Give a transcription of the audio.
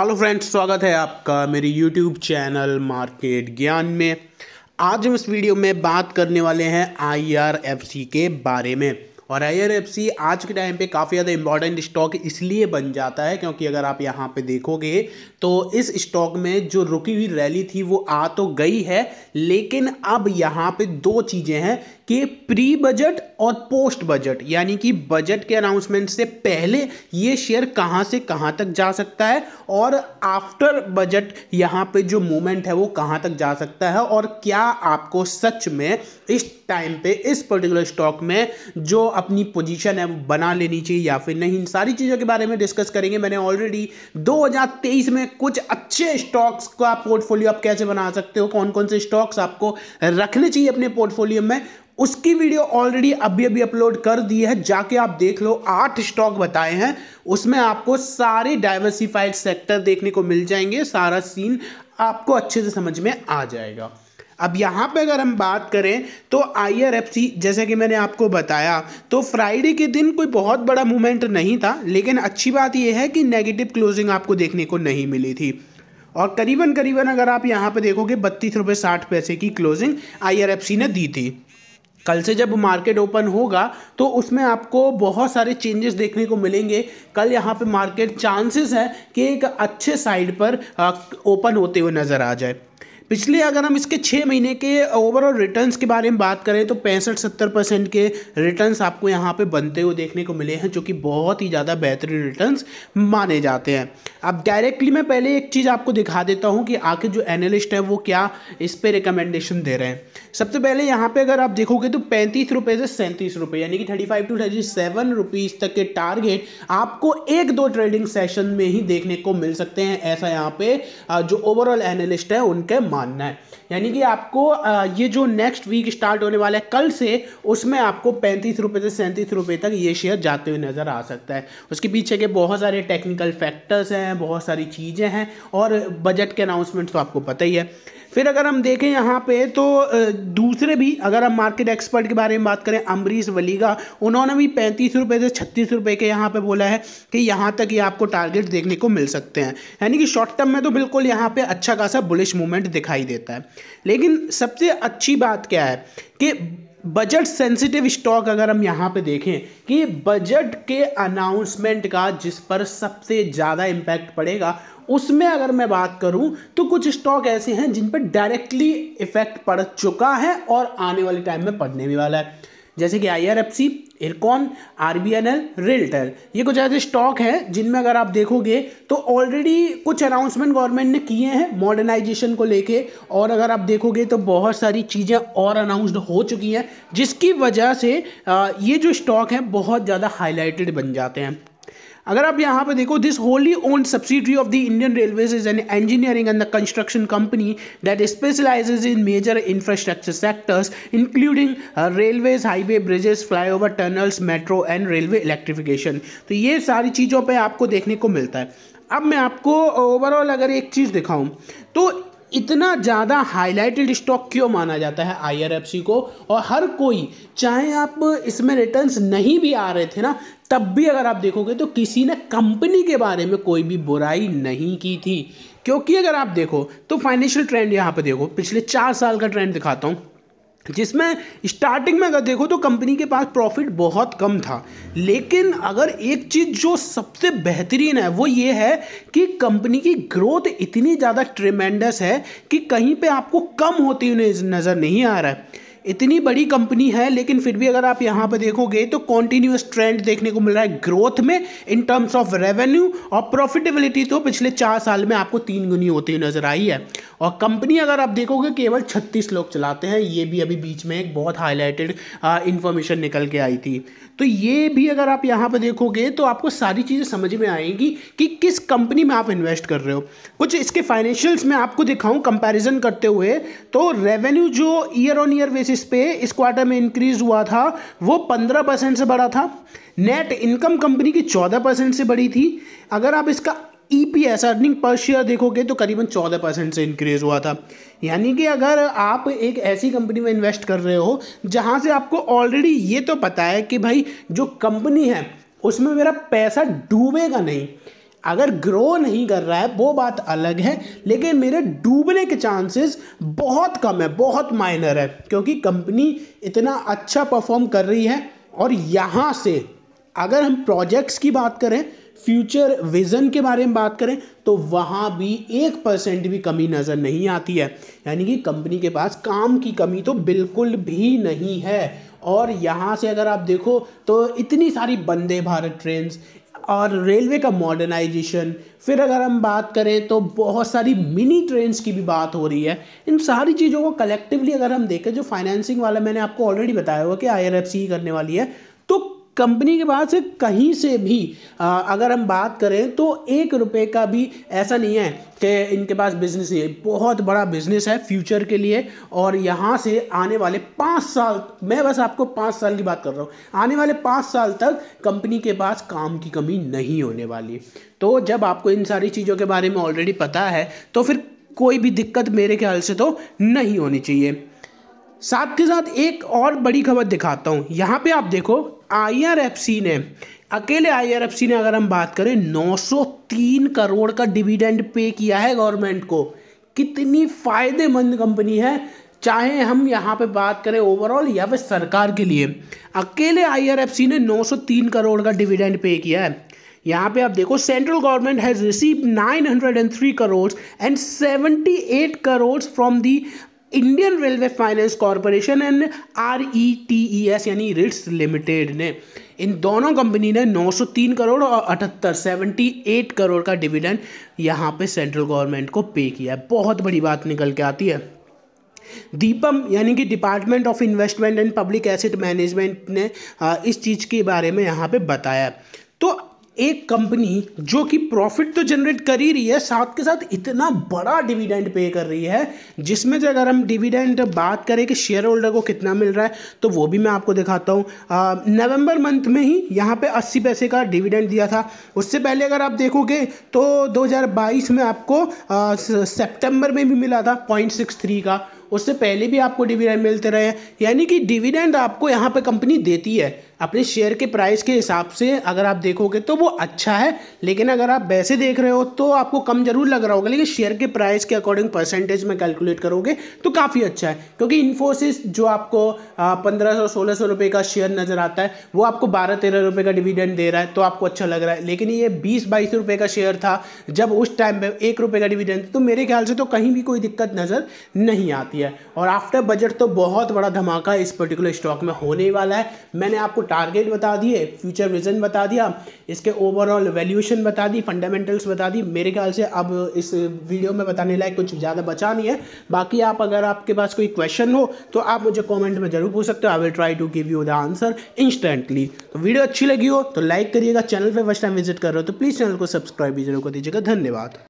hello friends स्वागत है आपका मेरे यूट्यूब चैनल मार्केट ज्ञान में आज हम इस वीडियो में बात करने वाले हैं आईआरएफसी के बारे में और आईआरएफसी आज के टाइम पे काफ़ी ज़्यादा इंपॉर्टेंट स्टॉक इसलिए बन जाता है क्योंकि अगर आप यहाँ पे देखोगे तो इस स्टॉक में जो रुकी हुई रैली थी वो आ तो गई है लेकिन अब यहाँ पे दो चीज़ें हैं कि प्री बजट और पोस्ट बजट यानी कि बजट के अनाउंसमेंट से पहले ये शेयर कहां से कहां तक जा सकता है और आफ्टर बजट यहां पे जो मूवमेंट है वो कहां तक जा सकता है और क्या आपको सच में इस टाइम पे इस पर्टिकुलर स्टॉक में जो अपनी पोजीशन है वो बना लेनी चाहिए या फिर नहीं सारी चीज़ों के बारे में डिस्कस करेंगे मैंने ऑलरेडी 2023 में कुछ अच्छे स्टॉक्स का पोर्टफोलियो आप कैसे बना सकते हो कौन कौन से स्टॉक्स आपको रखने चाहिए अपने पोर्टफोलियो में उसकी वीडियो ऑलरेडी अभी अभी अपलोड कर दी है जाके आप देख लो आठ स्टॉक बताए हैं उसमें आपको सारे डाइवर्सिफाइड सेक्टर देखने को मिल जाएंगे सारा सीन आपको अच्छे से समझ में आ जाएगा अब यहाँ पे अगर हम बात करें तो आई जैसे कि मैंने आपको बताया तो फ्राइडे के दिन कोई बहुत बड़ा मूवमेंट नहीं था लेकिन अच्छी बात यह है कि नेगेटिव क्लोजिंग आपको देखने को नहीं मिली थी और करीबन करीबन अगर आप यहाँ पे देखोगे बत्तीस रुपये साठ पैसे की क्लोजिंग आई ने दी थी कल से जब मार्केट ओपन होगा तो उसमें आपको बहुत सारे चेंजेस देखने को मिलेंगे कल यहाँ पे मार्केट चांसेस है कि एक अच्छे साइड पर ओपन होते हुए नज़र आ जाए पिछले अगर हम इसके छः महीने के ओवरऑल रिटर्न्स के बारे में बात करें तो पैंसठ सत्तर परसेंट के रिटर्न्स आपको यहाँ पे बनते हुए देखने को मिले हैं जो कि बहुत ही ज़्यादा बेहतरीन रिटर्न्स माने जाते हैं अब डायरेक्टली मैं पहले एक चीज़ आपको दिखा देता हूँ कि आखिर जो एनालिस्ट है वो क्या इस पर रिकमेंडेशन दे रहे हैं सबसे पहले यहाँ पर अगर आप देखोगे तो पैंतीस रुपये से सैंतीस रुपये यानी कि thirty five to thirty seven rupees तक के टारगेट आपको एक दो ट्रेडिंग सेशन में ही देखने को मिल सकते हैं ऐसा यहाँ पे जो ओवरऑल एनालिस्ट है उनके मानना है यानी कि आपको ये जो नेक्स्ट वीक स्टार्ट होने वाला है कल से उसमें आपको पैंतीस रुपये से सैंतीस रुपये तक ये शेयर जाते हुए नज़र आ सकता है उसके पीछे के बहुत सारे टेक्निकल फैक्टर्स हैं बहुत सारी चीज़ें हैं और बजट के अनाउंसमेंट तो आपको पता ही है फिर अगर हम देखें यहाँ पे तो दूसरे भी अगर हम मार्केट एक्सपर्ट के बारे में बात करें अम्बरीश वलीगा उन्होंने भी पैंतीस रुपये से छत्तीस रुपये के यहाँ पे बोला है कि यहाँ तक ये आपको टारगेट देखने को मिल सकते हैं यानी कि शॉर्ट टर्म में तो बिल्कुल यहाँ पर अच्छा खासा बुलिश मूवमेंट दिखाई देता है लेकिन सबसे अच्छी बात क्या है कि बजट सेंसिटिव स्टॉक अगर हम यहाँ पे देखें कि बजट के अनाउंसमेंट का जिस पर सबसे ज़्यादा इम्पैक्ट पड़ेगा उसमें अगर मैं बात करूं तो कुछ स्टॉक ऐसे हैं जिन पर डायरेक्टली इफेक्ट पड़ चुका है और आने वाले टाइम में पड़ने भी वाला है जैसे कि I R F C IRCON R B N L RailTel ये कुछ ऐसे स्टॉक हैं जिनमें अगर आप देखोगे तो ऑलरेडी कुछ अनाउंसमेंट गवर्नमेंट ने किए हैं मॉडर्नाइजेशन को लेके और अगर आप देखोगे तो बहुत सारी चीज़ें और अनाउंसड हो चुकी हैं जिसकी वजह से ये जो स्टॉक हैं बहुत ज़्यादा हाईलाइटेड बन जाते हैं अगर आप यहाँ पे देखो this wholly owned subsidiary of the Indian Railways is an engineering and the construction company that specialise in major infrastructure sectors including railways highway bridges flyover tunnels metro and railway electrification तो ये सारी चीज़ों पर आपको देखने को मिलता है अब मैं आपको ओवरऑल uh, अगर एक चीज़ दिखाऊं तो इतना ज़्यादा हाईलाइटेड स्टॉक क्यों माना जाता है आई को और हर कोई चाहे आप इसमें रिटर्न्स नहीं भी आ रहे थे ना तब भी अगर आप देखोगे तो किसी ने कंपनी के बारे में कोई भी बुराई नहीं की थी क्योंकि अगर आप देखो तो फाइनेंशियल ट्रेंड यहाँ पर देखो पिछले चार साल का ट्रेंड दिखाता हूँ जिसमें स्टार्टिंग में अगर देखो तो कंपनी के पास प्रॉफिट बहुत कम था लेकिन अगर एक चीज़ जो सबसे बेहतरीन है वो ये है कि कंपनी की ग्रोथ इतनी ज़्यादा ट्रिमेंडस है कि कहीं पे आपको कम होती हुई नज़र नहीं आ रहा है इतनी बड़ी कंपनी है लेकिन फिर भी अगर आप यहाँ पर देखोगे तो कॉन्टिन्यूस ट्रेंड देखने को मिल रहा है ग्रोथ में इन टर्म्स ऑफ रेवेन्यू और प्रॉफिटेबिलिटी तो पिछले चार साल में आपको तीन गुनी होती हुई नज़र आई है और कंपनी अगर आप देखोगे केवल छत्तीस लोग चलाते हैं ये भी अभी बीच में एक बहुत हाईलाइटेड इन्फॉर्मेशन निकल के आई थी तो ये भी अगर आप यहाँ पर देखोगे तो आपको सारी चीज़ें समझ में आएंगी कि किस कंपनी में आप इन्वेस्ट कर रहे हो कुछ इसके फाइनेंशियल्स में आपको दिखाऊं कंपैरिजन करते हुए तो रेवेन्यू जो year on year basis basis पे इस क्वार्टर में इंक्रीज हुआ था वो पंद्रह परसेंट से बढ़ा था नेट इनकम कंपनी की चौदह परसेंट से बढ़ी थी अगर आप इसका E P S earning per share देखोगे तो करीबन चौदह परसेंट से इंक्रीज हुआ था यानी कि अगर आप एक ऐसी कंपनी में इन्वेस्ट कर रहे हो जहाँ से आपको ऑलरेडी ये तो पता है कि भाई जो कंपनी है उसमें मेरा पैसा डूबेगा नहीं अगर ग्रो नहीं कर रहा है वो बात अलग है लेकिन मेरे डूबने के चांसेस बहुत कम है बहुत माइनर है क्योंकि कंपनी इतना अच्छा परफॉर्म कर रही है और यहाँ से अगर हम प्रोजेक्ट्स की बात करें फ्यूचर विज़न के बारे में बात करें तो वहाँ भी एक परसेंट भी कमी नज़र नहीं आती है यानी कि कंपनी के पास काम की कमी तो बिल्कुल भी नहीं है और यहाँ से अगर आप देखो तो इतनी सारी वंदे भारत ट्रेन और रेलवे का मॉडर्नाइजेशन फिर अगर हम बात करें तो बहुत सारी मिनी ट्रेन्स की भी बात हो रही है इन सारी चीज़ों को कलेक्टिवली अगर हम देखें जो फाइनेंसिंग वाला मैंने आपको ऑलरेडी बताया हुआ कि आई ही करने वाली है कंपनी के पास कहीं से भी आ, अगर हम बात करें तो एक रुपये का भी ऐसा नहीं है कि इनके पास बिज़नेस नहीं है बहुत बड़ा बिज़नेस है फ्यूचर के लिए और यहाँ से आने वाले पाँच साल मैं बस आपको पाँच साल की बात कर रहा हूँ आने वाले पाँच साल तक कंपनी के पास काम की कमी नहीं होने वाली तो जब आपको इन सारी चीज़ों के बारे में ऑलरेडी पता है तो फिर कोई भी दिक्कत मेरे ख्याल से तो नहीं होनी चाहिए साथ के साथ एक और बड़ी खबर दिखाता हूँ यहाँ पे आप देखो आईआरएफसी ने अकेले आईआरएफसी ने अगर हम बात करें 903 करोड़ का डिविडेंड पे किया है गवर्नमेंट को कितनी फ़ायदेमंद कंपनी है चाहे हम यहाँ पे बात करें ओवरऑल या फिर सरकार के लिए अकेले आईआरएफसी ने 903 करोड़ का डिविडेंड पे किया है यहाँ पे आप देखो central government has receive 903 crore and 78 crore from the Indian Railway Finance Corporation and R I T E S यानी रिट्स लिमिटेड ने इन दोनों कंपनी ने 903 करोड़ और अठहत्तर सेवेंटी करोड़ का डिविडेंड यहाँ पे सेंट्रल गवर्नमेंट को पे किया है बहुत बड़ी बात निकल के आती है दीपम यानी कि department of investment and public asset management ने इस चीज़ के बारे में यहाँ पे बताया तो एक कंपनी जो कि प्रॉफिट तो जनरेट कर ही रही है साथ के साथ इतना बड़ा डिविडेंड पे कर रही है जिसमें जो अगर हम डिविडेंड बात करें कि शेयर होल्डर को कितना मिल रहा है तो वो भी मैं आपको दिखाता हूँ नवंबर मंथ में ही यहाँ पे 80 पैसे का डिविडेंड दिया था उससे पहले अगर आप देखोगे तो 2022 में आपको सेप्टेम्बर में भी मिला था पॉइंट का उससे पहले भी आपको डिविडेंड मिलते रहे यानी कि डिविडेंड आपको यहाँ पर कंपनी देती है अपने शेयर के प्राइस के हिसाब से अगर आप देखोगे तो वो अच्छा है लेकिन अगर आप वैसे देख रहे हो तो आपको कम जरूर लग रहा होगा लेकिन शेयर के प्राइस के अकॉर्डिंग परसेंटेज में कैलकुलेट करोगे तो काफ़ी अच्छा है क्योंकि इन्फोसिस जो आपको पंद्रह सौ सोलह सौ रुपये का शेयर नज़र आता है वो आपको बारह तेरह रुपये का डिविडेंड दे रहा है तो आपको अच्छा लग रहा है लेकिन ये बीस बाईस रुपये का शेयर था जब उस टाइम पर एक रुपये का डिविडेंड तो मेरे ख्याल से तो कहीं भी कोई दिक्कत नज़र नहीं आती किया है और आफ्टर बजट तो बहुत बड़ा धमाका इस पर्टिकुलर स्टॉक में होने वाला है मैंने आपको टारगेट बता दिए फ्यूचर विजन बता दिया इसके ओवरऑल वैल्यूएशन बता दी फंडामेंटल्स बता दी मेरे ख्याल से अब इस वीडियो में बताने लायक कुछ ज़्यादा बचा नहीं है बाकी आप अगर आपके पास कोई क्वेश्चन हो तो आप मुझे कॉमेंट में ज़रूर पूछ सकते हो I will try to give you the answer instantly तो वीडियो अच्छी लगी हो तो लाइक करिएगा चैनल पर फर्स्ट टाइम विजिट कर रहे हो तो प्लीज़ चैनल को सब्सक्राइब भी जरूर कर दीजिएगा धन्यवाद